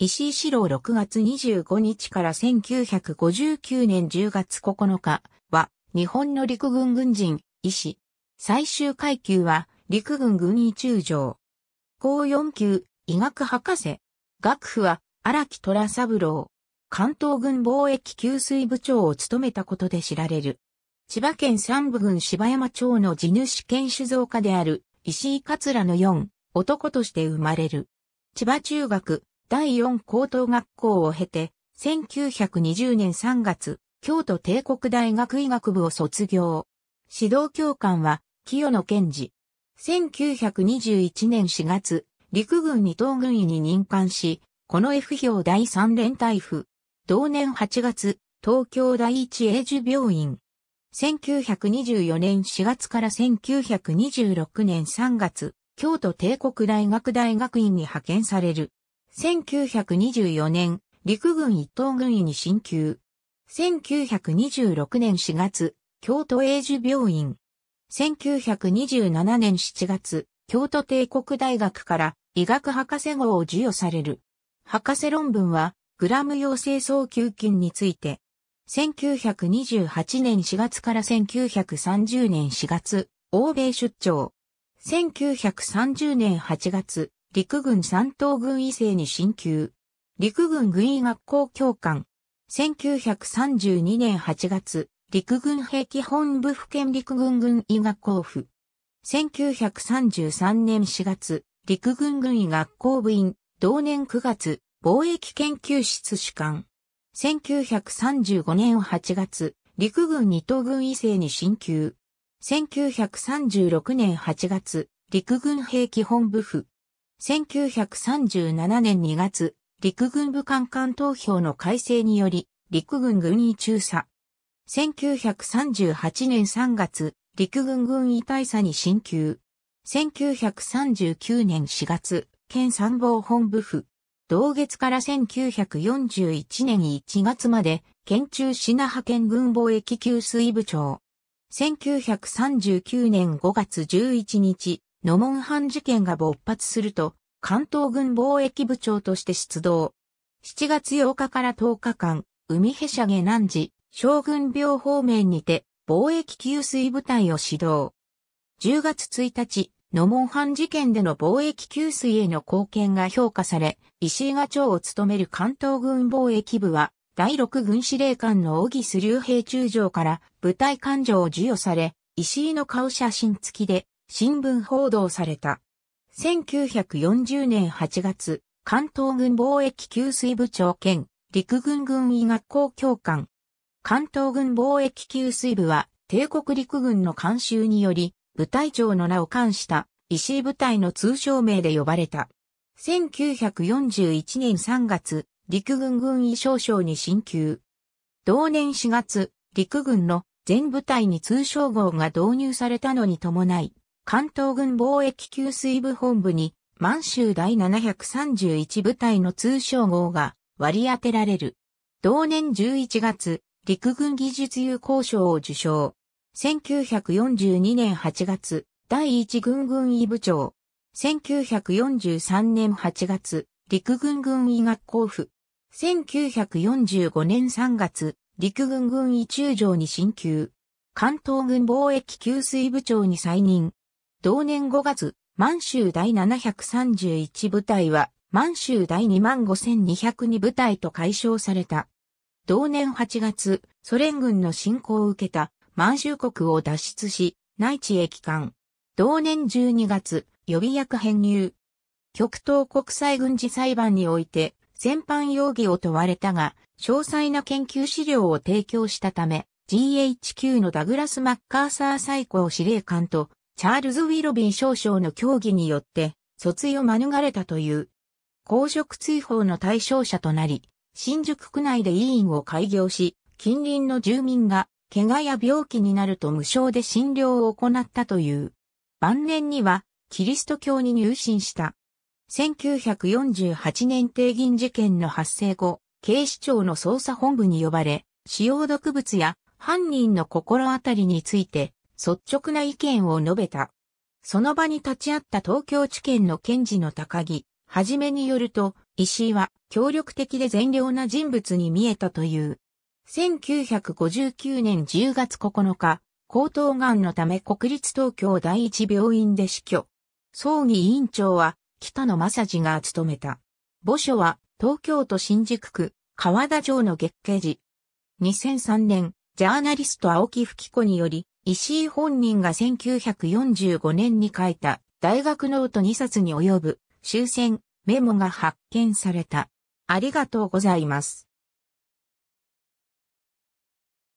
石井四郎6月25日から1959年10月9日は、日本の陸軍軍人、医師。最終階級は、陸軍軍医中将。高4級、医学博士。学府は、荒木虎三郎。関東軍貿易給水部長を務めたことで知られる。千葉県三部郡柴山町の地主兼酒造家である石井桂の4男として生まれる。千葉中学、第4高等学校を経て、1920年3月、京都帝国大学医学部を卒業。指導教官は、清野健治。1921年4月、陸軍二等軍医に任官し、この F 票第3連隊府。同年8月、東京第一英寿病院。1924年4月から1926年3月、京都帝国大学大学院に派遣される。1924年、陸軍一等軍医に進級。1926年4月、京都永寿病院。1927年7月、京都帝国大学から医学博士号を授与される。博士論文は、グラム陽性早球菌について。1928年4月から1930年4月、欧米出張。1930年8月、陸軍三等軍医生に進級。陸軍軍医学校教官。1932年8月、陸軍兵器本部府県陸軍軍医学校府。1933年4月、陸軍軍医学校部員、同年9月、貿易研究室主管。1935年8月、陸軍二等軍医生に進級。1936年8月、陸軍兵器本部府。1937年2月、陸軍部官官投票の改正により、陸軍軍医中佐。1938年3月、陸軍軍医大佐に進級。1939年4月、県参謀本部府。同月から1941年1月まで、県中品派遣軍防疫給水部長。1939年5月11日、ノモンハン事件が勃発すると、関東軍貿易部長として出動。7月8日から10日間、海へしゃげ南寺、将軍病方面にて、貿易給水部隊を指導。10月1日、ノモンハン事件での貿易給水への貢献が評価され、石井が長を務める関東軍貿易部は、第6軍司令官の小木須竜兵中将から部隊艦場を授与され、石井の顔写真付きで新聞報道された。1940年8月、関東軍貿易給水部長兼陸軍軍医学校教官。関東軍貿易給水部は帝国陸軍の監修により部隊長の名を冠した石井部隊の通称名で呼ばれた。1941年3月、陸軍軍医少将に進級。同年4月、陸軍の全部隊に通称号が導入されたのに伴い、関東軍貿易給水部本部に満州第731部隊の通称号が割り当てられる。同年11月、陸軍技術有効賞を受賞。1942年8月、第1軍軍医部長。1943年8月、陸軍軍医学校府。1945年3月、陸軍軍医中将に進級。関東軍貿易給水部長に再任。同年5月、満州第731部隊は、満州第25202部隊と解消された。同年8月、ソ連軍の侵攻を受けた満州国を脱出し、内地へ帰還。同年12月、予備役編入。極東国際軍事裁判において、戦犯容疑を問われたが、詳細な研究資料を提供したため、GHQ のダグラス・マッカーサー最高司令官とチャールズ・ウィロビー少将の協議によって、訴追を免れたという。公職追放の対象者となり、新宿区内で委員を開業し、近隣の住民が、怪我や病気になると無償で診療を行ったという。晩年には、キリスト教に入信した。1948年定銀事件の発生後、警視庁の捜査本部に呼ばれ、使用毒物や犯人の心当たりについて率直な意見を述べた。その場に立ち会った東京地検の検事の高木、はじめによると、石井は協力的で善良な人物に見えたという。1959年10月9日、高等がんのため国立東京第一病院で死去。葬儀委員長は北野正治が務めた。墓所は東京都新宿区川田城の月家寺。2003年、ジャーナリスト青木吹子により石井本人が1945年に書いた大学ノート2冊に及ぶ終戦メモが発見された。ありがとうございます。